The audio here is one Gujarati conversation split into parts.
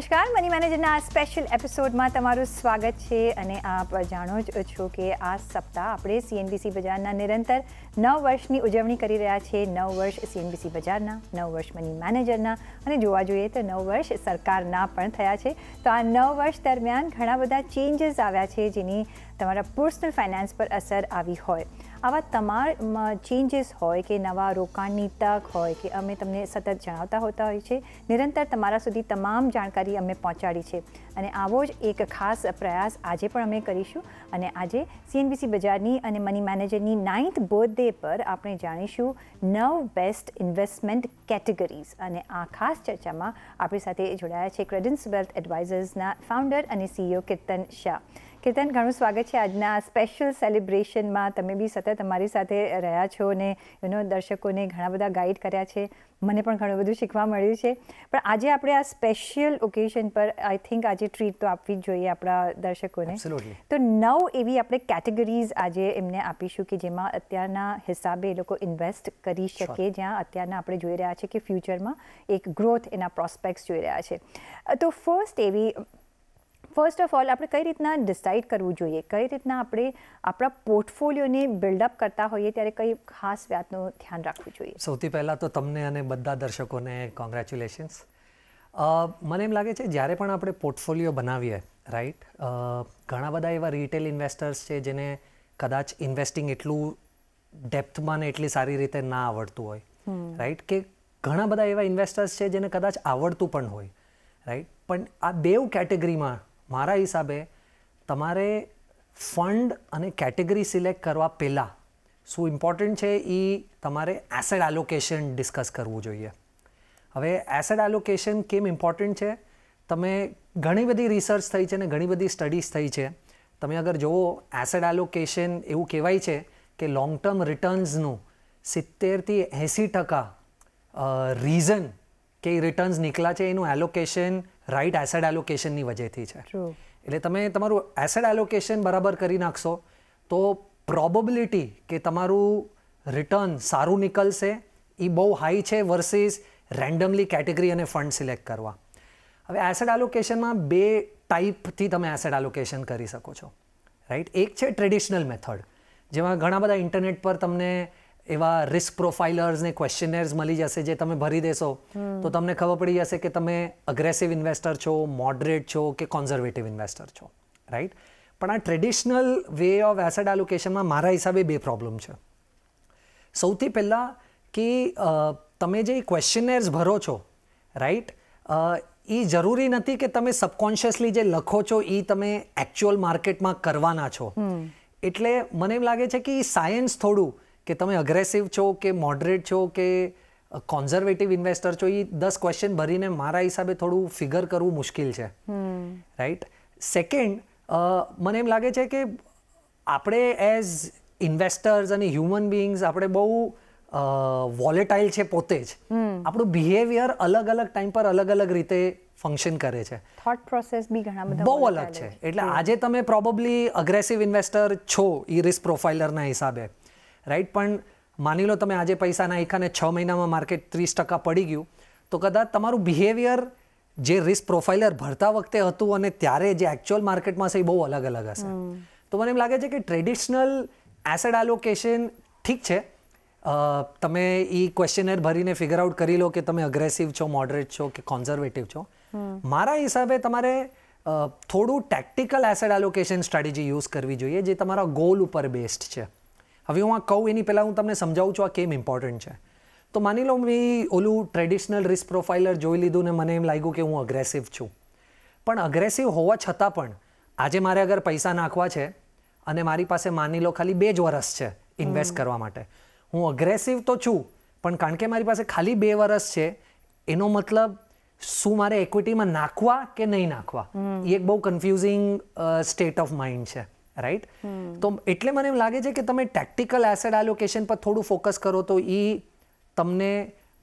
નમસ્કાર મની મેનેજરના આ સ્પેશિયલ એપિસોડમાં તમારું સ્વાગત છે અને આપ જાણો જ છો કે આ સપ્તાહ આપણે સીએનબીસી બજારના નિરંતર નવ વર્ષની ઉજવણી કરી રહ્યા છે નવ વર્ષ સીએનબીસી બજારના નવ વર્ષ મની મેનેજરના અને જોવા જોઈએ તો નવ વર્ષ સરકારના પણ થયા છે તો આ નવ વર્ષ દરમિયાન ઘણા બધા ચેન્જીસ આવ્યા છે જેની તમારા પર્સનલ ફાઇનાન્સ પર અસર આવી હોય આવા તમામ ચેન્જીસ હોય કે નવા રોકાણની તક હોય કે અમે તમને સતત જણાવતા હોતા હોય છે નિરંતર તમારા સુધી તમામ જાણકારી અમે પહોંચાડી છે અને આવો જ એક ખાસ પ્રયાસ આજે પણ અમે કરીશું અને આજે સીએનબીસી બજારની અને મની મેનેજરની નાઇન્થ બર્થડે પર આપણે જાણીશું નવ બેસ્ટ ઇન્વેસ્ટમેન્ટ કેટેગરીઝ અને આ ખાસ ચર્ચામાં આપણી સાથે જોડાયા છે ક્રેડિન્સ વેલ્થ એડવાઇઝર્સના ફાઉન્ડર અને સીઈઓ e કિર્તન શાહ કેતન ઘણું સ્વાગત છે આજના સ્પેશિયલ સેલિબ્રેશનમાં તમે બી સતત અમારી સાથે રહ્યા છો અને યુનો દર્શકોને ઘણા બધા ગાઈડ કર્યા છે મને પણ ઘણું બધું શીખવા મળ્યું છે પણ આજે આપણે આ સ્પેશિયલ ઓકેશન પર આઈ થિંક આજે ટ્રીટ તો આપવી જ જોઈએ આપણા દર્શકોને તો નવ એવી આપણે કેટેગરીઝ આજે એમને આપીશું કે જેમાં અત્યારના હિસાબે એ લોકો ઇન્વેસ્ટ કરી શકે જ્યાં અત્યારના આપણે જોઈ રહ્યા છે કે ફ્યુચરમાં એક ગ્રોથ એના પ્રોસ્પેક્ટ્સ જોઈ રહ્યા છે તો ફર્સ્ટ એવી ફર્સ્ટ ઓફ ઓલ આપણે કઈ રીતના ડિસાઇડ કરવું જોઈએ કઈ રીતના આપણે આપણા પોર્ટફોલિયોને બિલ્ડઅપ કરતા હોઈએ ત્યારે કઈ ખાસ વાતનું ધ્યાન રાખવું જોઈએ સૌથી પહેલાં તો તમને અને બધા દર્શકોને કોંગ્રેચ્યુલેશન્સ મને એમ લાગે છે જ્યારે પણ આપણે પોર્ટફોલિયો બનાવીએ રાઈટ ઘણા બધા એવા રિટેલ ઇન્વેસ્ટર્સ છે જેને કદાચ ઇન્વેસ્ટિંગ એટલું ડેપ્થમાં ને એટલી સારી રીતે ના આવડતું હોય રાઈટ કે ઘણા બધા એવા ઇન્વેસ્ટર્સ છે જેને કદાચ આવડતું પણ હોય રાઈટ પણ આ બેવ કેટેગરીમાં મારા હિસાબે તમારે ફંડ અને કેટેગરી સિલેક્ટ કરવા પહેલાં શું ઇમ્પોર્ટન્ટ છે એ તમારે એસેડ એલોકેશન ડિસ્કસ કરવું જોઈએ હવે એસેડ એલોકેશન કેમ ઇમ્પોર્ટન્ટ છે તમે ઘણી બધી રિસર્ચ થઈ છે ને ઘણી બધી સ્ટડીઝ થઈ છે તમે અગર જુઓ એસેડ એલોકેશન એવું કહેવાય છે કે લોંગ ટર્મ રિટર્ન્સનું સિત્તેરથી એંસી ટકા રીઝન કે રિટર્ન્સ નીકળ્યા છે એનું એલોકેશન રાઈટ એસેડ એલોકેશનની વજહથી છે એટલે તમે તમારું એસેડ એલોકેશન બરાબર કરી નાખશો તો પ્રોબેબિલિટી કે તમારું રિટર્ન સારું નીકળશે એ બહુ હાઈ છે વર્સિસ રેન્ડમલી કેટેગરી અને ફંડ સિલેક્ટ કરવા હવે એસેડ એલોકેશનમાં બે ટાઈપથી તમે એસેડ એલોકેશન કરી શકો છો રાઈટ એક છે ટ્રેડિશનલ મેથડ જેમાં ઘણા બધા ઇન્ટરનેટ પર તમને એવા રિસ્ક પ્રોફાઇલર્સ ને ક્વેશ્ચનર્સ મળી જશે જે તમે ભરી દેશો તો તમને ખબર પડી જશે કે તમે અગ્રેસિવ ઇન્વેસ્ટર છો મોડરેટ છો કે કોન્ઝર્વેટિવ ઇન્વેસ્ટર છો રાઈટ પણ આ ટ્રેડિશનલ વે ઓફ એસેટ એલોકેશનમાં મારા હિસાબે બે પ્રોબ્લેમ છે સૌથી પહેલાં કે તમે જે ક્વેશ્ચનર્સ ભરો છો રાઈટ એ જરૂરી નથી કે તમે સબકોન્શિયસલી જે લખો છો એ તમે એકચ્યુઅલ માર્કેટમાં કરવાના છો એટલે મને એમ લાગે છે કે સાયન્સ થોડું કે તમે અગ્રેસિવ છો કે મોડરેટ છો કે કોન્ઝર્વેટિવ ઇન્વેસ્ટર છો એ દસ ક્વેશ્ચન ભરીને મારા હિસાબે થોડું ફિગર કરવું મુશ્કેલ છે રાઈટ સેકન્ડ મને એમ લાગે છે કે આપણે એઝ ઇન્વેસ્ટર્સ અને હ્યુમન બિંગ્સ આપણે બહુ વોલેટાઇલ છે પોતે જ આપણું બિહેવિયર અલગ અલગ ટાઈમ પર અલગ અલગ રીતે ફંક્શન કરે છે થોટ પ્રોસેસ બી ઘણા બધા બહુ અલગ છે એટલે આજે તમે પ્રોબેબલી અગ્રેસિવ ઇન્વેસ્ટર છો ઈ રિસ્ક પ્રોફાઇલરના હિસાબે રાઈટ પણ માની લો તમે આજે પૈસા નાખ્યા ને છ મહિનામાં માર્કેટ ત્રીસ ટકા પડી ગયું તો કદાચ તમારું બિહેવિયર જે રિસ્ક પ્રોફાઇલર ભરતા વખતે હતું અને ત્યારે જે એકચ્યુઅલ માર્કેટમાં છે એ બહુ અલગ અલગ હશે તો મને એમ લાગે છે કે ટ્રેડિશનલ એસેડ એલોકેશન ઠીક છે તમે એ ક્વેશ્ચનર ભરીને ફિગર આઉટ કરી લો કે તમે અગ્રેસિવ છો મોડરેટ છો કે કોન્ઝર્વેટિવ છો મારા હિસાબે તમારે થોડું tactical asset allocation strategy use કરવી જોઈએ જે તમારા ગોલ ઉપર બેસ્ડ છે હવે હું આ કહું એની પહેલાં હું તમને સમજાવું છું આ કેમ ઇમ્પોર્ટન્ટ છે તો માની લો મેં ઓલું ટ્રેડિશનલ રિસ્ક પ્રોફાઇલર જોઈ લીધું ને મને એમ લાગ્યું કે હું અગ્રેસિવ છું પણ અગ્રેસિવ હોવા છતાં પણ આજે મારે અગર પૈસા નાખવા છે અને મારી પાસે માની લો ખાલી બે જ વરસ છે ઇન્વેસ્ટ કરવા માટે હું અગ્રેસિવ તો છું પણ કારણ કે મારી પાસે ખાલી બે વરસ છે એનો મતલબ શું મારે ઇક્વિટીમાં નાખવા કે નહીં નાખવા એ એક બહુ કન્ફ્યુઝિંગ સ્ટેટ ઓફ માઇન્ડ છે રાઈટ તો એટલે મને એમ લાગે છે કે તમે ટેક્ટિકલ એસેટ એલોકેશન પર થોડું ફોકસ કરો તો એ તમને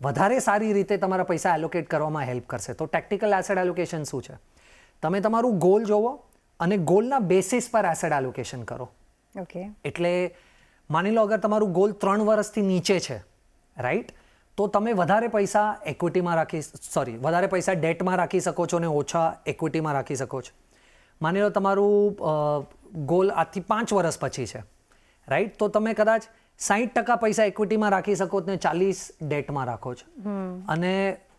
વધારે સારી રીતે તમારા પૈસા એલોકેટ કરવામાં હેલ્પ કરશે તો ટેક્ટિકલ એસેડ એલોકેશન શું છે તમે તમારું ગોલ જોવો અને ગોલના બેસિસ પર એસેડ એલોકેશન કરો ઓકે એટલે માની લો અગર તમારું ગોલ ત્રણ વર્ષથી નીચે છે રાઈટ તો તમે વધારે પૈસા એક્વિટીમાં રાખી સોરી વધારે પૈસા ડેટમાં રાખી શકો છો અને ઓછા એક્વિટીમાં રાખી શકો છો માની લો તમારું ગોલ આજથી પાંચ વર્ષ પછી છે રાઈટ તો તમે કદાચ સાહીઠ ટકા પૈસા ઇક્વિટીમાં રાખી શકો ને ચાલીસ ડેટમાં રાખો છો અને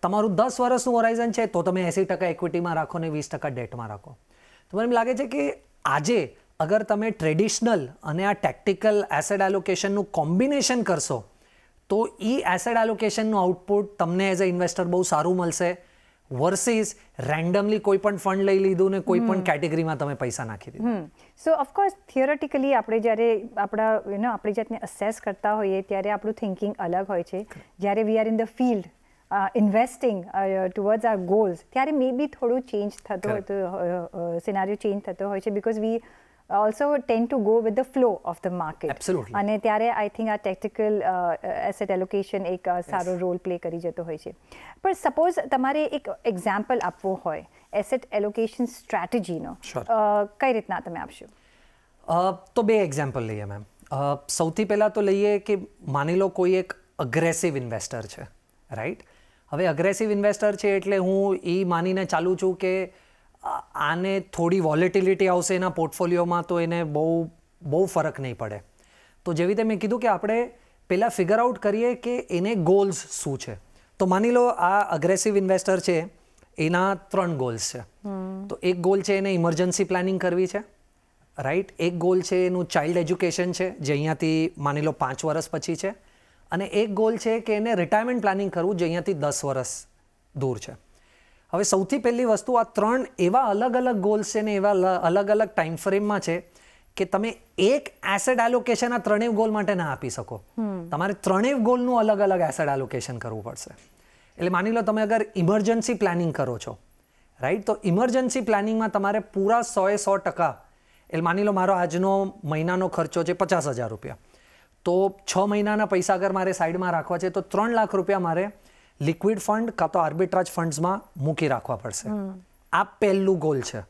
તમારું દસ વર્ષનું હોરાઇઝન છે તો તમે એંસી ટકા ઇક્વિટીમાં રાખો ને વીસ ટકા ડેટમાં રાખો તો મને એમ લાગે છે કે આજે અગર તમે ટ્રેડિશનલ અને આ ટેક્ટિકલ એસેડ એલોકેશનનું કોમ્બિનેશન કરશો તો એ એસેડ એલોકેશનનું આઉટપુટ તમને એઝ અ ઇન્વેસ્ટર બહુ સારું મળશે વર્સિસ રેન્ડમલી કોઈ પણ ફંડ લઈ લીધું ને કોઈ પણ કેટેગરીમાં તમે પૈસા નાખી દીધું સો ઓફકોર્સ થિયોરેટિકલી આપણે જ્યારે આપણા યુ આપણી જાતને અસેસ કરતા હોઈએ ત્યારે આપણું થિંકિંગ અલગ હોય છે જ્યારે we are in the field investing towards our goals ત્યારે મે બી થોડું ચેન્જ થતો હોતું સિનારીઓ ચેન્જ થતો હોય છે because we also tend to go with the flow of the market. Absolutely. અને ત્યારે આઈ થિંક આ ટેક્ટિકલ એસેટ એલોકેશન એક uh, સારો રોલ પ્લે કરી જતો હોય છે પણ સપોઝ તમારે એક એક્ઝામ્પલ આપવો હોય એસેટ એલોકેશન સ્ટ્રેટેજીનો કઈ રીતના તમે આપશો તો બે એક્ઝામ્પલ લઈએ મેમ સૌથી પહેલાં તો લઈએ કે માની લો કોઈ એક અગ્રેસિવ ઇન્વેસ્ટર છે રાઈટ હવે અગ્રેસિવ ઇન્વેસ્ટર છે એટલે હું એ માનીને ચાલું છું કે આને થોડી વોલેટિલિટી આવશે એના પોર્ટફોલિયોમાં તો એને બહુ બહુ ફરક નહીં પડે તો જેવી રીતે મેં કીધું કે આપણે પહેલાં ફિગર આઉટ કરીએ કે એને ગોલ્સ શું છે તો માની લો આ અગ્રેસિવ ઇન્વેસ્ટર છે એના ત્રણ ગોલ્સ છે તો એક ગોલ છે એને ઇમરજન્સી પ્લાનિંગ કરવી છે રાઈટ એક ગોલ છે એનું ચાઇલ્ડ એજ્યુકેશન છે જે અહીંયાથી માની લો પાંચ વર્ષ પછી છે અને એક ગોલ છે કે એને રિટાયરમેન્ટ પ્લાનિંગ કરવું જે અહીંયાથી દસ વર્ષ દૂર છે હવે સૌથી પહેલી વસ્તુ આ ત્રણ એવા અલગ અલગ ગોલ્સ છે ને એવા અલગ અલગ ટાઈમ ફ્રેમમાં છે કે તમે એક એસેડ એલોકેશન આ ત્રણેય ગોલ માટે ના આપી શકો તમારે ત્રણેય ગોલનું અલગ અલગ એસેડ એલોકેશન કરવું પડશે એટલે માની લો તમે અગર ઇમરજન્સી પ્લાનિંગ કરો છો રાઈટ તો ઇમરજન્સી પ્લાનિંગમાં તમારે પૂરા સોએ સો ટકા એટલે માની લો મારો આજનો મહિનાનો ખર્ચો છે પચાસ હજાર રૂપિયા તો છ મહિનાના પૈસા અગર મારે સાઈડમાં રાખવા છે તો ત્રણ લાખ રૂપિયા મારે લિક્વિડ ફંડ કાં તો આર્બિટ્રાજ ફંડમાં મૂકી રાખવા પડશે આ પહેલું ગોલ છે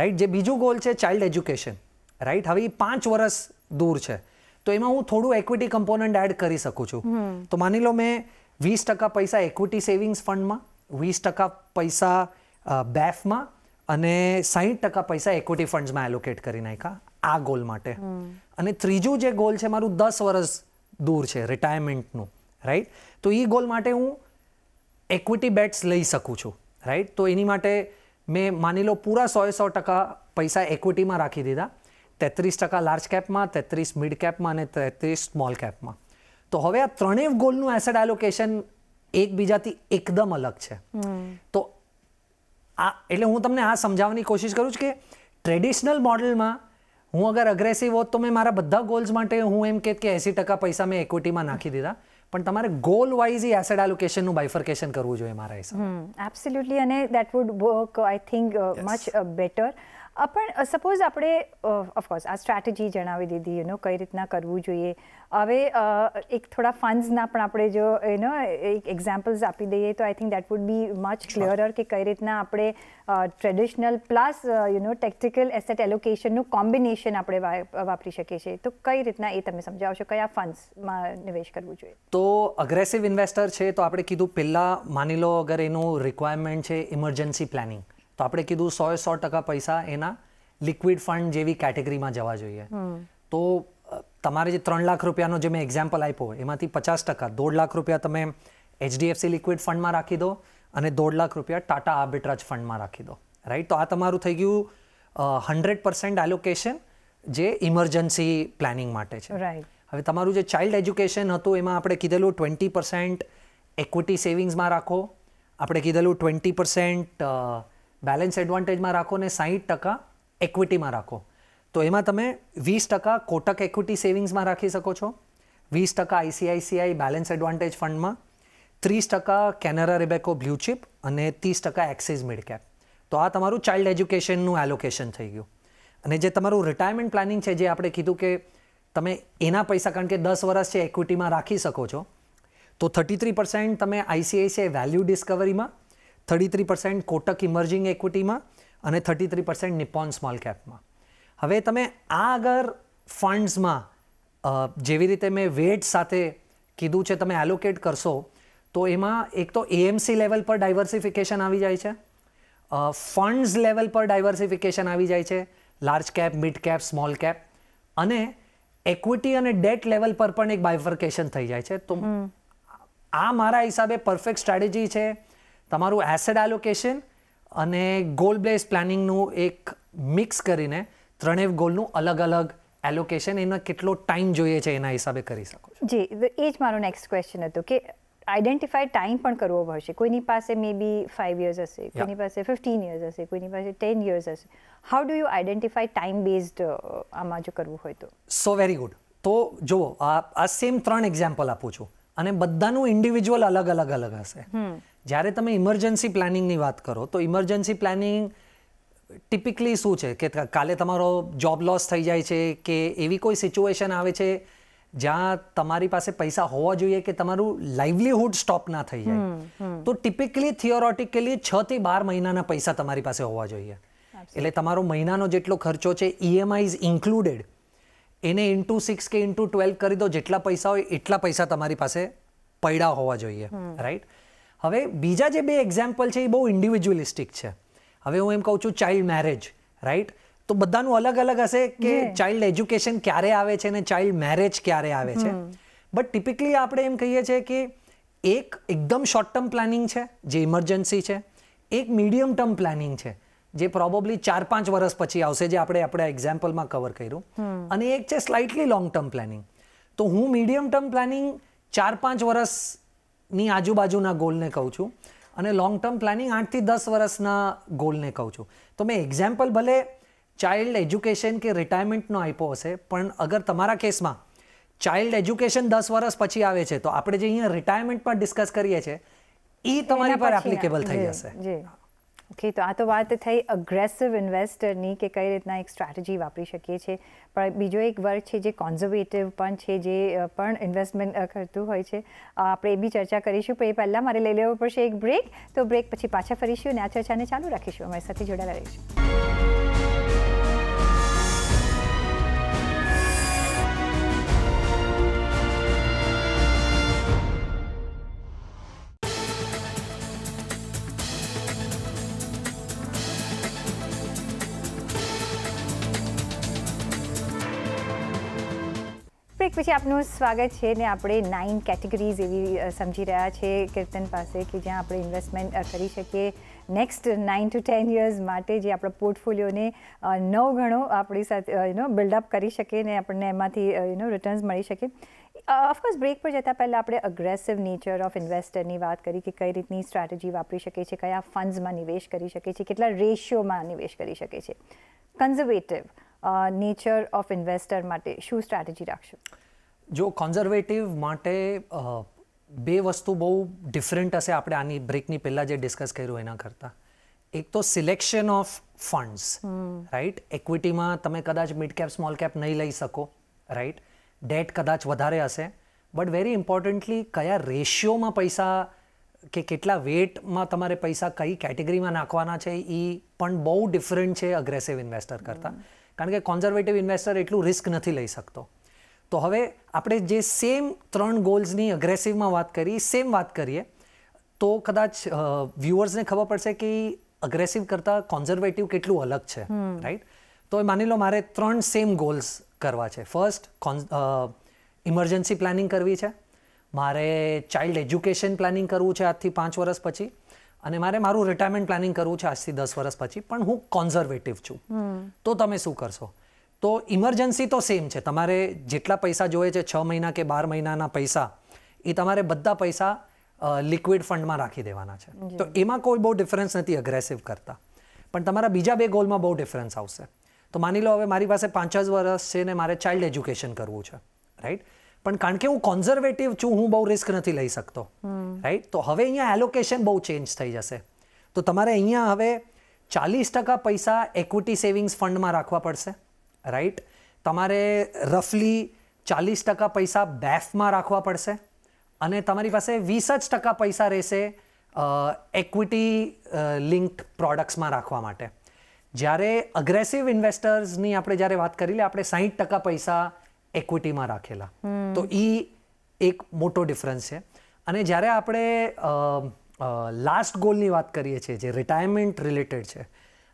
રાઈટ જે બીજું ગોલ છે ચાઇલ્ડ એજ્યુકેશન રાઈટ હવે પાંચ વર્ષ દૂર છે તો એમાં હું થોડું એક્વિટી કમ્પોનન્ટ એડ કરી શકું છું તો માની લો મેં વીસ ટકા પૈસા એક્વિટી સેવિંગ્સ ફંડમાં વીસ ટકા પૈસા બેફમાં અને સાહીઠ ટકા પૈસા એક્વિટી ફંડ્સમાં એલોકેટ કરી નાખ્યા આ ગોલ માટે અને ત્રીજું જે ગોલ છે મારું દસ વર્ષ દૂર છે રિટાયરમેન્ટનું રાઈટ તો એ ગોલ માટે હું એક્વિટી બેટ્સ લઈ શકું છું રાઈટ તો એની માટે મેં માની લો પૂરા સોએ સો ટકા પૈસા એક્વિટીમાં રાખી દીધા તેત્રીસ ટકા લાર્જ કેપમાં તેત્રીસ મિડ કેપમાં અને તેત્રીસ સ્મોલ કેપમાં તો હવે આ ત્રણેય ગોલનું એસેટ એલોકેશન એકબીજાથી એકદમ અલગ છે તો આ એટલે હું તમને આ સમજાવવાની કોશિશ કરું છું કે ટ્રેડિશનલ મોડલમાં હું અગર અગ્રેસિવ હોત તો મેં મારા બધા ગોલ્સ માટે હું એમ કે એંસી ટકા પૈસા મેં એક્વિટીમાં નાખી દીધા પણ તમારે ગોલ વાઇઝ ઈ એસેટ એલોકેશનનું બાઇફર્કેશન કરવું જોઈએ મારા હિસાબ એબ્સોલ્યુટલી અને that would work I think much better પણ સપોઝ uh, આપણે ઓફકોર્સ uh, આ સ્ટ્રેટેજી જણાવી દીધી યુ નો કઈ રીતના કરવું જોઈએ હવે એક થોડા ફંડ્સના પણ આપણે જો એનો એક એક્ઝામ્પલ્સ આપી દઈએ તો I think that would be much clearer કે કઈ રીતના આપણે traditional plus you know tactical asset એલોકેશનનું કોમ્બિનેશન આપણે વાપરી શકીએ છીએ તો કઈ રીતના એ તમે સમજાવશો કયા ફંડ્સમાં નિવેશ કરવું જોઈએ તો અગ્રેસિવ ઇન્વેસ્ટર છે તો આપણે કીધું પહેલાં માની લો અગર એનું રિક્વાયરમેન્ટ છે ઇમરજન્સી પ્લાનિંગ તો આપણે કીધું સો સો ટકા પૈસા એના લિક્વિડ ફંડ જેવી કેટેગરીમાં જવા જોઈએ તો તમારે જે ત્રણ લાખ રૂપિયાનો જે મેં એક્ઝામ્પલ આપ્યો એમાંથી પચાસ ટકા દોઢ લાખ રૂપિયા તમે એચડીએફસી લિક્વિડ ફંડમાં રાખી દો અને દોઢ લાખ રૂપિયા ટાટા આર્બિટ્રાજ ફંડમાં રાખી દો રાઈટ તો આ તમારું થઈ ગયું હંડ્રેડ પર્સન્ટ એલોકેશન જે ઇમરજન્સી પ્લાનિંગ માટે છે રાઈટ હવે તમારું જે ચાઇલ્ડ એજ્યુકેશન હતું એમાં આપણે કીધેલું ટ્વેન્ટી પર્સન્ટ એક્વિટી સેવિંગ્સમાં રાખો આપણે કીધેલું ટ્વેન્ટી પર્સન્ટ બેલેન્સ એડવાન્ટેજમાં રાખો ને સાહીઠ ટકા ઇક્વિટીમાં રાખો તો એમાં તમે વીસ ટકા કોટક એક્વિટી સેવિંગ્સમાં રાખી શકો છો વીસ ટકા આઈસીઆઈસીઆઈ બેલેન્સ એડવાન્ટેજ ફંડમાં ત્રીસ ટકા કેનેરા રિબેકો બ્લુચિપ અને ત્રીસ ટકા એક્સિસ મિડ કેપ તો આ તમારું ચાઇલ્ડ એજ્યુકેશનનું એલોકેશન થઈ ગયું અને જે તમારું રિટાયરમેન્ટ પ્લાનિંગ છે જે આપણે કીધું કે તમે એના પૈસા કારણ કે દસ વર્ષ છે એક્વિટીમાં રાખી શકો છો તો થર્ટી થ્રી પર્સન્ટ તમે આઈસીઆઈસીઆઈ વેલ્યુ ડિસ્કવરીમાં thirty three percent Kotak emerging એક્વિટીમાં અને thirty three percent Nippon small કેપમાં હવે તમે આ અગર ફંડ્સમાં જેવી રીતે મેં વેટ સાથે કીધું છે તમે એલોકેટ કરશો તો એમાં એક તો એએમસી લેવલ પર ડાયવર્સિફિકેશન આવી જાય છે ફંડ્સ લેવલ પર ડાયવર્સિફિકેશન આવી જાય છે large cap mid cap small cap અને એક્વિટી અને ડેટ લેવલ પર પણ એક બાયફર્કેશન થઈ જાય છે તો આ મારા હિસાબે પરફેક્ટ સ્ટ્રેટેજી છે તમારું એસેડ એલોકેશન અને ગોલ બેઝ પ્લાનિંગનું એક મિક્સ કરીને ત્રણેય ગોલનું અલગ અલગ એલોકેશન એનો કેટલો ટાઈમ જોઈએ છે એના હિસાબે કરી શકો છો જી એ જ મારો નેક્સ્ટ ક્વેશ્ચન હતો કે આઈડેન્ટિફાઈ ટાઈમ પણ કરવો પડશે કોઈની પાસે મે બી ફાઇવ યર્સ હશે કોઈની પાસે ફિફ્ટીન યર્સ હશે કોઈની પાસે ટેન યર્સ હશે how do you identify time based આમાં જો કરવું હોય તો સો વેરી ગુડ તો જુઓ આ સેમ ત્રણ એક્ઝામ્પલ આપું છું અને બધાનું ઇન્ડિવિજ્યુઅલ અલગ અલગ અલગ હશે જ્યારે તમે ઇમરજન્સી પ્લાનિંગની વાત કરો તો ઇમરજન્સી પ્લાનિંગ ટિપિકલી શું છે કે કાલે તમારો જોબ લોસ થઈ જાય છે કે એવી કોઈ સિચ્યુએશન આવે છે જ્યાં તમારી પાસે પૈસા હોવા જોઈએ કે તમારું લાઇવલીહુડ સ્ટોપ ના થઈ જાય તો ટિપિકલી થિયોરોટિકલી છ થી બાર મહિનાના પૈસા તમારી પાસે હોવા જોઈએ એટલે તમારો મહિનાનો જેટલો ખર્ચો છે ઈએમઆઈઝ ઇન્ક્લુડેડ એને ઇન્ટુ સિક્સ કે ઇન્ટુ ટ્વેલ્વ કરી દો જેટલા પૈસા હોય એટલા પૈસા તમારી પાસે પડ્યા હોવા જોઈએ રાઈટ હવે બીજા જે બે એક્ઝામ્પલ છે એ બહુ ઇન્ડિવિજ્યુઅલિસ્ટિક છે હવે હું એમ કહું છું ચાઇલ્ડ મેરેજ રાઈટ તો બધાનું અલગ અલગ હશે કે ચાઇલ્ડ એજ્યુકેશન ક્યારે આવે છે અને ચાઇલ્ડ મેરેજ ક્યારે આવે છે બટ ટિપિકલી આપણે એમ કહીએ છીએ કે એક એકદમ શોર્ટ ટર્મ પ્લાનિંગ છે જે ઇમરજન્સી છે એક મીડિયમ ટર્મ પ્લાનિંગ છે જે પ્રોબેબલી ચાર પાંચ વર્ષ પછી આવશે જે આપણે આપણે એક્ઝામ્પલમાં કવર કર્યું અને એક છે સ્લાઇટલી લોંગ ટર્મ પ્લાનિંગ તો હું મીડિયમ ટર્મ પ્લાનિંગ ચાર પાંચ વર્ષની આજુબાજુના ગોલને કહું છું અને લોંગ ટર્મ પ્લાનિંગ આઠથી દસ વર્ષના ગોલને કહું છું તો મેં એક્ઝામ્પલ ભલે ચાઇલ્ડ એજ્યુકેશન કે રિટાયરમેન્ટનો આપ્યો હશે પણ અગર તમારા કેસમાં ચાઇલ્ડ એજ્યુકેશન દસ વર્ષ પછી આવે છે તો આપણે જે અહીંયા રિટાયરમેન્ટ પણ ડિસ્કસ કરીએ છીએ એ તમારી પર એપ્લિકેબલ થઈ જશે ઓકે તો આ તો વાત થઈ અગ્રેસિવ ઇન્વેસ્ટરની કે કઈ રીતના એક સ્ટ્રેટેજી વાપરી શકીએ છીએ પણ બીજો એક વર્ગ છે જે કોન્ઝર્વેટિવ પણ છે જે પણ ઇન્વેસ્ટમેન્ટ કરતું હોય છે આપણે એ બી ચર્ચા કરીશું પણ એ પહેલાં મારે લઈ લેવો પડશે એક બ્રેક તો બ્રેક પછી પાછા ફરીશું અને આ ચર્ચાને ચાલુ રાખીશું અમારી સાથે જોડાયેલા રહીશું બ્રેક પછી આપનું સ્વાગત છે ને આપણે નાઇન કેટેગરીઝ એવી સમજી રહ્યા છે કીર્તન પાસે કે જ્યાં આપણે ઇન્વેસ્ટમેન્ટ કરી શકીએ next nine to ten years માટે જે આપણા પોર્ટફોલિયોને નવ ગણો આપણી સાથે યુનો બિલ્ડઅપ કરી શકીએ ને આપણને એમાંથી યુનો રિટર્ન્સ મળી શકે ઓફકોર્સ બ્રેક પર જતાં પહેલાં આપણે અગ્રેસિવ નેચર ઓફ ઇન્વેસ્ટરની વાત કરી કે કઈ રીતની સ્ટ્રેટેજી વાપરી શકે છે કયા ફંડ્સમાં નિવેશ કરી શકે છે કેટલા રેશિયોમાં નિવેશ કરી શકે છે કન્ઝર્વેટિવ નેચર ઓફ ઇન્વેસ્ટર માટે શું સ્ટ્રેટેજી રાખશો જો કન્ઝર્વેટિવ માટે બે વસ્તુ બહુ ડિફરન્ટ હશે આપણે આની બ્રેકની પહેલાં જે ડિસ્કસ કર્યું એના કરતાં એક તો સિલેક્શન ઓફ ફંડ્સ રાઈટ ઇક્વિટીમાં તમે કદાચ મિડ કેપ સ્મોલ કેપ નહીં લઈ શકો રાઈટ ડેટ કદાચ વધારે હશે બટ વેરી ઇમ્પોર્ટન્ટલી કયા રેશિયોમાં પૈસા કે કેટલા વેટમાં તમારે પૈસા કઈ કેટેગરીમાં નાખવાના છે એ પણ બહુ ડિફરન્ટ છે અગ્રેસિવ ઇન્વેસ્ટર કરતાં કારણ કે કોન્ઝર્વેટિવ ઇન્વેસ્ટર એટલું રિસ્ક નથી લઈ શકતો તો હવે આપણે જે સેમ ત્રણ ગોલ્સની અગ્રેસિવમાં વાત કરી સેમ વાત કરીએ તો કદાચ વ્યૂઅર્સને ખબર પડશે કે અગ્રેસિવ કરતાં કોન્ઝર્વેટિવ કેટલું અલગ છે રાઈટ તો માની લો મારે ત્રણ સેમ ગોલ્સ કરવા છે ફર્સ્ટ કોન્ ઇમરજન્સી પ્લાનિંગ કરવી છે મારે ચાઇલ્ડ એજ્યુકેશન પ્લાનિંગ કરવું છે આજથી પાંચ વર્ષ પછી અને મારે મારું રિટાયરમેન્ટ પ્લાનિંગ કરવું છે આજથી દસ વર્ષ પછી પણ હું કોન્ઝર્વેટિવ છું તો તમે શું કરશો તો ઇમરજન્સી તો સેમ છે તમારે જેટલા પૈસા જોઈએ છે છ મહિના કે બાર મહિનાના પૈસા એ તમારે બધા પૈસા લિક્વિડ ફંડમાં રાખી દેવાના છે તો એમાં કોઈ બહુ ડિફરન્સ નથી અગ્રેસિવ કરતા પણ તમારા બીજા બે ગોલમાં બહુ ડિફરન્સ આવશે તો માની લો હવે મારી પાસે પાંચ જ વર્ષ છે ને મારે ચાઇલ્ડ એજ્યુકેશન કરવું છે રાઈટ પણ કારણ કે હું કોન્ઝર્વેટિવ છું હું બહુ રિસ્ક નથી લઈ શકતો રાઈટ તો હવે અહીંયા એલોકેશન બહુ ચેન્જ થઈ જશે તો તમારે અહીંયા હવે ચાલીસ ટકા પૈસા એક્વિટી સેવિંગ્સ ફંડમાં રાખવા પડશે રાઈટ તમારે રફલી ચાલીસ ટકા પૈસા બેફમાં રાખવા પડશે અને તમારી પાસે વીસ જ ટકા પૈસા રહેશે એક્વિટી લિંક્ડ પ્રોડક્ટ્સમાં રાખવા માટે જ્યારે અગ્રેસિવ ઇન્વેસ્ટર્સની આપણે જ્યારે વાત કરી લે આપણે સાહીઠ ટકા પૈસા એક્વિટીમાં રાખેલા તો એ એક મોટો ડિફરન્સ છે અને જ્યારે આપણે લાસ્ટ ગોલની વાત કરીએ છીએ જે રિટાયરમેન્ટ રિલેટેડ છે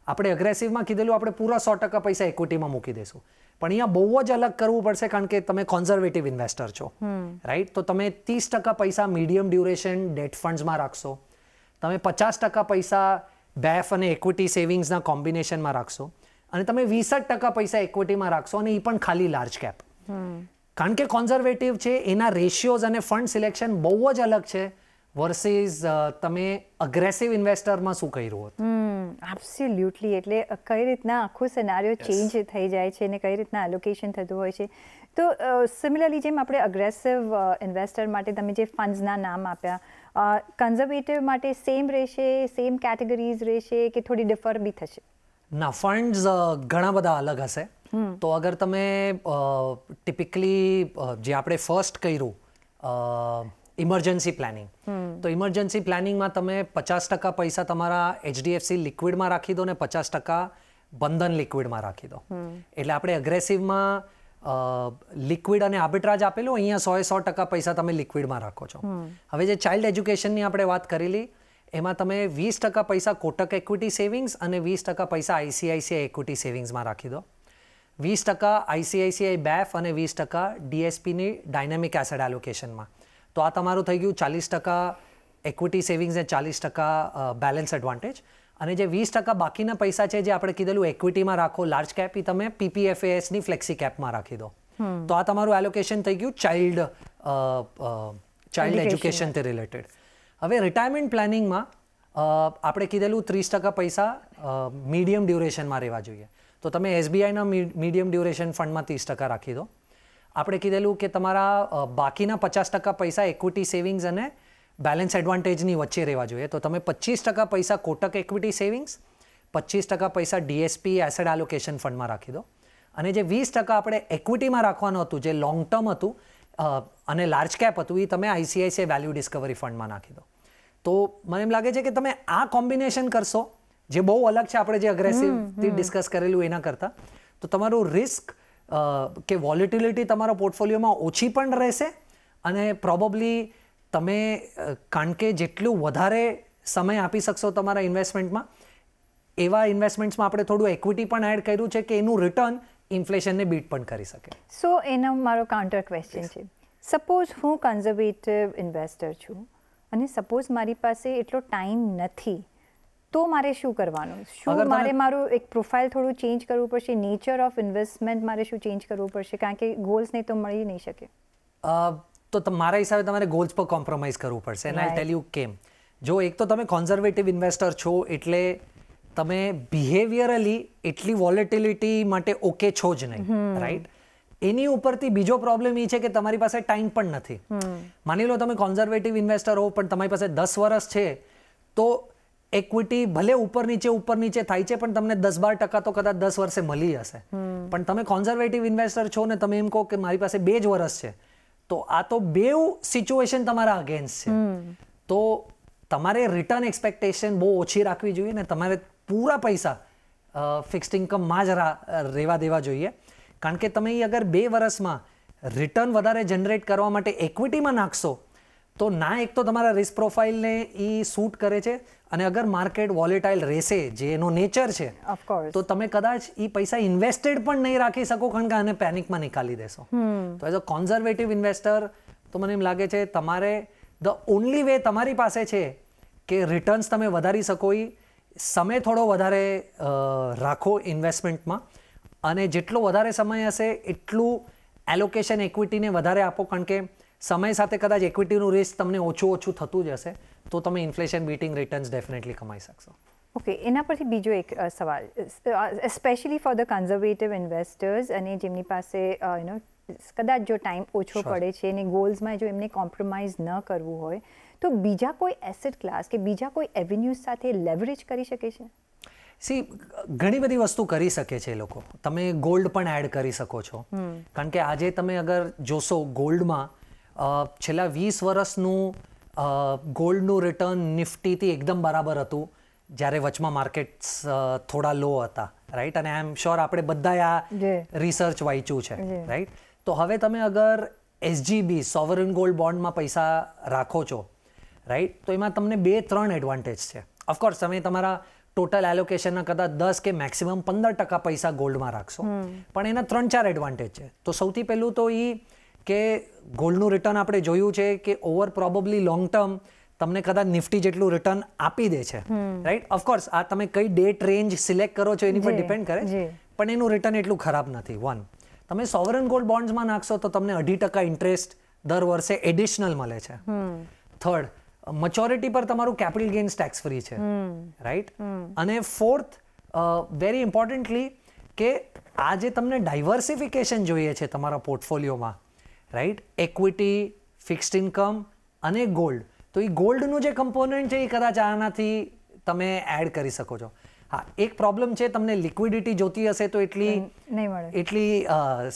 આપણે અગ્રેસિવમાં કીધેલું આપણે પૂરા સો ટકા પૈસા ઇક્વિટીમાં મૂકી દઈશું પણ અહીંયા બહુ જ અલગ કરવું પડશે કારણ કે તમે કોન્ઝર્વેટિવ ઇન્વેસ્ટર છો રાઈટ તો તમે ત્રીસ ટકા પૈસા મીડિયમ ડ્યુરેશન ડેટ ફંડ્સમાં રાખશો તમે પચાસ ટકા પૈસા બેફ અને ઇક્વિટી સેવિંગ્સના કોમ્બિનેશનમાં રાખશો અને તમે વીસ જ ટકા પૈસા ઇક્વિટીમાં રાખશો અને એ પણ ખાલી લાર્જ કેપ કારણ કે કોન્ઝર્વેટિવ છે એના રેશિયોઝ અને ફંડ સિલેક્શન બહુ જ અલગ છે વર્સિસ તમે અગ્રેસિવ ઇન્વેસ્ટરમાં શું કર્યું હતું એબ્સોલ્યુટલી એટલે કઈ રીતના આખો સિનારિયો ચેન્જ થઈ જાય છે અને કઈ રીતના એલોકેશન થતું હોય છે તો સિમિલરલી જેમ આપણે અગ્રેસિવ ઇન્વેસ્ટર માટે તમે જે ફંડ્સના નામ આપ્યા કન્ઝર્વેટિવ માટે સેમ રહેશે સેમ કેટેગરીઝ રહેશે કે થોડી ડિફર બી થશે ના ફંડ્સ ઘણા બધા અલગ હશે તો અગર તમે ટિપિકલી જે આપણે ફર્સ્ટ કર્યું ઇમરજન્સી પ્લાનિંગ તો ઇમરજન્સી પ્લાનિંગમાં તમે પચાસ ટકા પૈસા તમારા એચડીએફસી લિક્વિડમાં રાખી દો ને પચાસ ટકા બંધન લિક્વિડમાં રાખી દો એટલે આપણે અગ્રેસિવમાં લિક્વિડ અને આર્બિટ્રાજ આપેલું અહીંયા સોએ સો ટકા પૈસા તમે લિક્વિડમાં રાખો છો હવે જે ચાઇલ્ડ એજ્યુકેશનની આપણે વાત કરેલી એમાં તમે વીસ ટકા પૈસા કોટક એક્વિટી સેવિંગ્સ અને વીસ ટકા પૈસા આઈસીઆઈસીઆઈ ઇક્વિટી સેવિંગ્સમાં રાખી દો વીસ ટકા આઈસીઆઈસીઆઈ બેફ અને વીસ ટકા ડીએસપીની ડાયનેમિક એસેડ એલોકેશનમાં તો આ તમારું થઈ ગયું ચાલીસ ટકા એક્વિટી સેવિંગ્સ અને ચાલીસ ટકા બેલેન્સ એડવાન્ટેજ અને જે વીસ ટકા બાકીના પૈસા છે જે આપણે કીધેલું એક્વિટીમાં રાખો લાર્જ કેપ એ તમે પીપીએફએસની ફ્લેક્સી કેપમાં રાખી દો તો આ તમારું એલોકેશન થઈ ગયું ચાઇલ્ડ ચાઇલ્ડ એજ્યુકેશનથી રિલેટેડ હવે રિટાયરમેન્ટ પ્લાનિંગમાં આપણે કીધેલું ત્રીસ ટકા પૈસા મીડિયમ ડ્યુરેશનમાં રહેવા જોઈએ તો તમે એસબીઆઈના મીડિયમ ડ્યુરેશન ફંડમાં ત્રીસ ટકા રાખી દો આપણે કીધેલું કે તમારા બાકીના પચાસ ટકા પૈસા ઇક્વિટી સેવિંગ્સ અને બેલેન્સ એડવાન્ટેજની વચ્ચે રહેવા જોઈએ તો તમે પચીસ ટકા પૈસા કોટક ઇક્વિટી સેવિંગ્સ પચીસ ટકા પૈસા ડીએસપી એસેડ એલોકેશન ફંડમાં રાખી દો અને જે વીસ ટકા આપણે ઇક્વિટીમાં રાખવાનું હતું જે લોંગ ટર્મ હતું અને લાર્જ કેપ હતું એ તમે આઈસીઆઈસીઆઈ વેલ્યુ ડિસ્કવરી ફંડમાં નાખી દો તો મને એમ લાગે છે કે તમે આ કોમ્બિનેશન કરશો જે બહુ અલગ છે આપણે જે અગ્રેસિવથી ડિસ્કસ કરેલું એના કરતાં તો તમારું રિસ્ક કે વોલેટિલિટી તમારા પોર્ટફોલિયોમાં ઓછી પણ રહેશે અને પ્રોબેબલી તમે કારણ કે જેટલું વધારે સમય આપી શકશો તમારા ઇન્વેસ્ટમેન્ટમાં એવા ઇન્વેસ્ટમેન્ટ્સમાં આપણે થોડું એક્વિટી પણ એડ કર્યું છે કે એનું રિટર્ન ઇન્ફ્લેશનને બીટ પણ કરી શકે સો એનો મારો કાઉન્ટર ક્વેશ્ચન છે સપોઝ હું કન્ઝર્વેટિવ ઇન્વેસ્ટર છું અને સપોઝ મારી પાસે એટલો ટાઈમ નથી તો મારે શું કરવાનું શું મારે મારું એક પ્રોફાઇલ થોડું ચેન્જ કરવું પડશે નેચર ઓફ ઇન્વેસ્ટમેન્ટ મારે શું ચેન્જ કરવું પડશે કારણ કે ગોલ્સ નહીં તો મળી નહીં શકે તો મારા હિસાબે તમારે ગોલ્સ પર કોમ્પ્રોમાઇઝ કરવું પડશે એન્ડ આઈ ટેલ યુ કેમ જો એક તો તમે કોન્ઝર્વેટિવ ઇન્વેસ્ટર છો એટલે તમે બિહેવિયરલી એટલી વોલેટિલિટી માટે ઓકે છો જ નહીં રાઈટ એની ઉપરથી બીજો પ્રોબ્લેમ એ છે કે તમારી પાસે ટાઈમ પણ નથી માની લો તમે કોન્ઝર્વેટિવ ઇન્વેસ્ટર હો પણ તમારી પાસે દસ વર્ષ છે તો એક્વિટી ભલે ઉપર નીચે ઉપર નીચે થાય છે પણ તમને દસ બાર ટકા તો કદાચ દસ વર્ષે મળી હશે પણ તમે કોન્ઝર્વેટિવ ઇન્વેસ્ટર છો ને તમે એમ કહો કે મારી પાસે બે જ વર્ષ છે તો આ તો બે સિચ્યુએશન તમારા અગેન્સ્ટ છે તો તમારે રિટર્ન એક્સપેક્ટેશન બહુ ઓછી રાખવી જોઈએ ને તમારે પૂરા પૈસા ફિક્સ્ડ ઇન્કમમાં જ રહેવા દેવા જોઈએ કારણ કે તમે અગર બે વર્ષમાં રિટર્ન વધારે જનરેટ કરવા માટે એક્વિટીમાં નાખશો તો ના એક તો તમારા રિસ્ક પ્રોફાઇલને એ સૂટ કરે છે અને અગર માર્કેટ વોલેટાઇલ રહેશે જે એનો નેચર છે તો તમે કદાચ એ પૈસા ઇન્વેસ્ટેડ પણ નહીં રાખી શકો કારણ કે આને પેનિકમાં નિકાલી દેશો તો એઝ અ કોન્ઝર્વેટિવ ઇન્વેસ્ટર તો મને એમ લાગે છે તમારે ધ ઓનલી વે તમારી પાસે છે કે રિટર્ન્સ તમે વધારી શકો એ સમય થોડો વધારે રાખો ઇન્વેસ્ટમેન્ટમાં અને જેટલો વધારે સમય હશે એટલું એલોકેશન ઇક્વિટીને વધારે આપો કારણ કે સમય સાથે કદાચ ઇક્વિટીનું રિસ્ક તમને ઓછું ઓછું થતું જશે તો તમે ઇન્ફ્લેશન બીટિંગ રિટર્ન્સ ડેફિનેટલી કમાઈ શકશો ઓકે એના પરથી બીજો એક સવાલ specially for the conservative investors અને જેમની પાસે યુનો કદાચ જો ટાઈમ ઓછો પડે છે અને ગોલ્સમાં જો એમને કોમ્પ્રોમાઇઝ ન કરવું હોય તો બીજા કોઈ એસેટ ક્લાસ કે બીજા કોઈ એવન્યુઝ સાથે લેવરેજ કરી શકે છે સી ઘણી બધી વસ્તુ કરી શકે છે એ લોકો તમે ગોલ્ડ પણ એડ કરી શકો છો કારણ કે આજે તમે અગર જોશો ગોલ્ડમાં છેલ્લા વીસ વર્ષનું ગોલ્ડનું રિટર્ન નિફ્ટીથી એકદમ બરાબર હતું જ્યારે વચમાં માર્કેટ્સ થોડા લો હતા રાઈટ અને આઈ એમ શ્યોર આપણે બધાએ આ રિસર્ચ વાંચ્યું છે રાઈટ તો હવે તમે અગર એસજીબી સોવરન ગોલ્ડ બોન્ડમાં પૈસા રાખો છો રાઈટ તો એમાં તમને બે ત્રણ એડવાન્ટેજ છે ઓફકોર્સ તમે તમારા ટોટલ એલોકેશનના કદાચ દસ કે મેક્સિમમ પંદર ટકા પૈસા ગોલ્ડમાં રાખશો પણ એના ત્રણ ચાર એડવાન્ટેજ છે તો સૌથી પહેલું તો એ કે ગોલ્ડનું રિટર્ન આપણે જોયું છે કે ઓવર પ્રોબેબલી લોંગ ટર્મ તમને કદાચ નિફ્ટી જેટલું રિટર્ન આપી દે છે રાઈટ ઓફકોર્સ આ તમે કઈ ડેટ રેન્જ સિલેક્ટ કરો છો એની પર ડિપેન્ડ કરે પણ એનું રિટર્ન એટલું ખરાબ નથી વન તમે સોવરન ગોલ્ડ બોન્ડ્સમાં નાખશો તો તમને અઢી ટકા ઇન્ટરેસ્ટ દર વર્ષે એડિશનલ મળે છે થર્ડ મચોરિટી પર તમારું કેપિટલ ગેન્સ ટેક્સ ફ્રી છે રાઈટ અને ફોર્થ વેરી ઇમ્પોર્ટન્ટલી કે આ જે તમને ડાયવર્સિફિકેશન જોઈએ છે તમારા પોર્ટફોલિયોમાં રાઈટ એક્વિટી ફિક્સ્ડ ઇન્કમ અને ગોલ્ડ તો એ ગોલ્ડનું જે કમ્પોનન્ટ છે એ કદાચ આનાથી તમે એડ કરી શકો છો હા એક પ્રોબ્લેમ છે તમને લિક્વિડિટી જોતી હશે તો એટલી નહીં મળે એટલી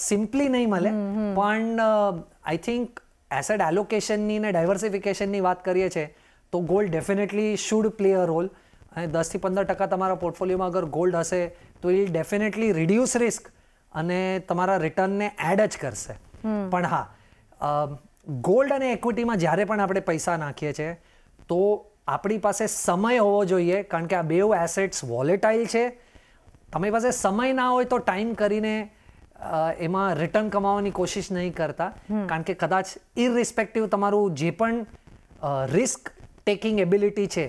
સિમ્પલી નહીં મળે પણ આઈ થિંક એસેટ એલોકેશનની ને ડાયવર્સિફિકેશનની વાત કરીએ છીએ તો gold definitely should play a role અને દસથી પંદર ટકા તમારા પોર્ટફોલિયોમાં અગર ગોલ્ડ હશે તો એ ડેફિનેટલી રિડ્યુસ રિસ્ક અને તમારા રિટર્નને એડ જ કરશે પણ હા ગોલ્ડ અને એક્વિટીમાં જ્યારે પણ આપણે પૈસા નાખીએ છીએ તો આપણી પાસે સમય હોવો જોઈએ કારણ કે આ બેઉ એસેટ્સ વોલેટાઇલ છે તમારી પાસે સમય ના હોય તો ટાઈમ કરીને એમાં રિટર્ન કમાવાની કોશિશ નહીં કરતા કારણ કે કદાચ ઇરરિસ્પેક્ટિવ તમારું જે પણ રિસ્ક ટેકિંગ એબિલિટી છે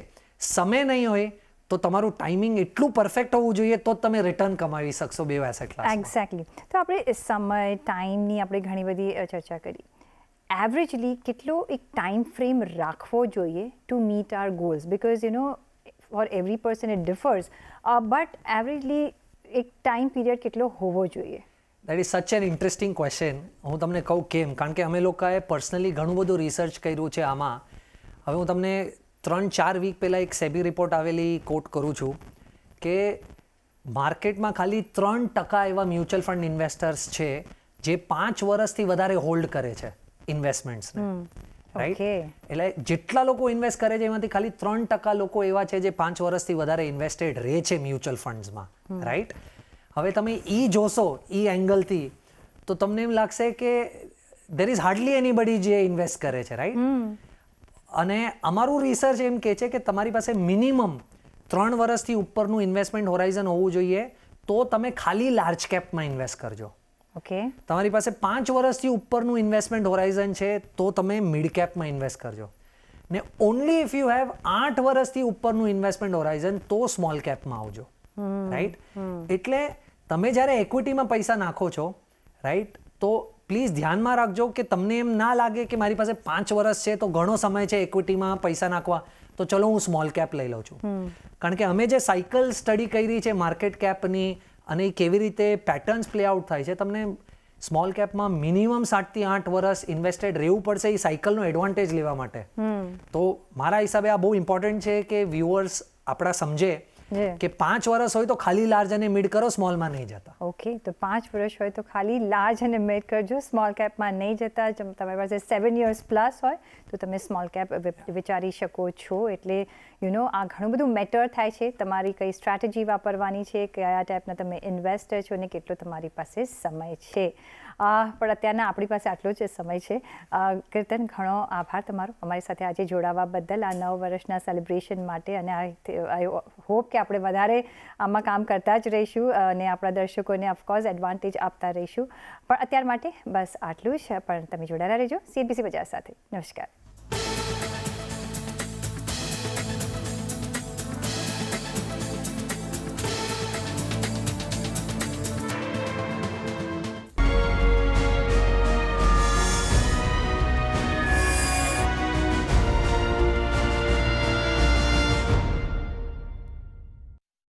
સમય નહીં હોય તો તમારું ટાઈમિંગ એટલું પરફેક્ટ હોવું જોઈએ તો તમે રિટર્ન કમાવી શકશો બે એસેટ ક્લાસ એક્ઝેક્ટલી તો આપણે સમય ટાઈમની આપણે ઘણી બધી ચર્ચા કરી એવરેજલી કેટલો એક ટાઈમ ફ્રેમ રાખવો જોઈએ to meet our goals because you know for every person it differs but averagely એક ટાઈમ પીરિયડ કેટલો હોવો જોઈએ that is such an interesting question હું તમને કહું કેમ કારણ કે અમે લોકોએ પર્સનલી ઘણું બધું રિસર્ચ કર્યું છે આમાં હવે હું તમને ત્રણ ચાર વીક પહેલાં એક સેબી રિપોર્ટ આવેલી કોટ કરું છું કે માર્કેટમાં ખાલી ત્રણ ટકા એવા મ્યુચ્યુઅલ ફંડ ઇન્વેસ્ટર્સ છે જે પાંચ વર્ષથી વધારે હોલ્ડ કરે છે ઇન્વેસ્ટમેન્ટ રાઈટ એટલે જેટલા લોકો ઇન્વેસ્ટ કરે છે એમાંથી ખાલી ત્રણ ટકા લોકો એવા છે જે પાંચ વર્ષથી વધારે ઇન્વેસ્ટેડ રહે છે મ્યુચ્યુઅલ ફંડ્સમાં રાઈટ હવે તમે એ જોશો એ એંગલથી તો તમને એમ લાગશે કે દેર ઇઝ હાર્ડલી એની બડી જે ઇન્વેસ્ટ કરે છે રાઈટ અને અમારું રિસર્ચ એમ કહે છે કે તમારી પાસે મિનિમમ ત્રણ વર્ષથી ઉપરનું ઇન્વેસ્ટમેન્ટ હોરાઇઝન હોવું જોઈએ તો તમે ખાલી લાર્જ કેપમાં ઇન્વેસ્ટ કરજો ઓકે તમારી પાસે પાંચ વર્ષથી ઉપરનું ઇન્વેસ્ટમેન્ટ હોરાઇઝન છે તો તમે મિડ કેપમાં ઇન્વેસ્ટ કરજો ને ઓનલી ઇફ યુ હેવ આઠ વર્ષથી ઉપરનું ઇન્વેસ્ટમેન્ટ હોરાઇઝન તો સ્મોલ કેપમાં આવજો રાઈટ એટલે તમે જ્યારે ઇક્વિટીમાં પૈસા નાખો છો રાઈટ તો પ્લીઝ ધ્યાનમાં રાખજો કે તમને એમ ના લાગે કે મારી પાસે પાંચ વર્ષ છે તો ઘણો સમય છે ઇક્વિટીમાં પૈસા નાખવા તો ચલો હું સ્મોલ કેપ લઈ લઉં છું કારણ કે અમે જે સાયકલ સ્ટડી કરી છે માર્કેટ કેપની અને એ કેવી રીતે પેટર્ન્સ પ્લે આઉટ થાય છે તમને સ્મોલ કેપમાં મિનિમમ સાતથી આઠ વર્ષ ઇન્વેસ્ટેડ રહેવું પડશે એ સાયકલનો એડવાન્ટેજ લેવા માટે તો મારા હિસાબે આ બહુ ઇમ્પોર્ટન્ટ છે કે વ્યુઅર્સ આપણા સમજે કે પાંચ વર્ષ હોય તો ખાલી લાર્જ અને મિડ કરો સ્મોલમાં નહીં જતા ઓકે તો પાંચ વર્ષ હોય તો ખાલી લાર્જ અને મિડ કરજો સ્મોલ કેપમાં નહીં જતા તમારી પાસે સેવન યર્સ પ્લસ હોય તો તમે સ્મોલ કેપ વિચારી શકો છો એટલે યુ નો આ ઘણું બધું મેટર થાય છે તમારી કઈ સ્ટ્રેટેજી વાપરવાની છે કયા ટાઈપના તમે ઇન્વેસ્ટર છો અને કેટલો તમારી પાસે સમય છે પણ અત્યારના આપણી પાસે આટલો જ સમય છે કીર્તન ઘણો આભાર તમારો અમારી સાથે આજે જોડાવા બદલ આ નવ વર્ષના સેલિબ્રેશન માટે અને આઈ હોપ કે આપણે વધારે આમાં કામ કરતા જ રહીશું અને આપણા દર્શકોને ઓફકોર્સ એડવાન્ટેજ આપતા રહીશું પણ અત્યાર માટે બસ આટલું જ પણ તમે જોડાયેલા રહેજો સીબીસી બજાર સાથે નમસ્કાર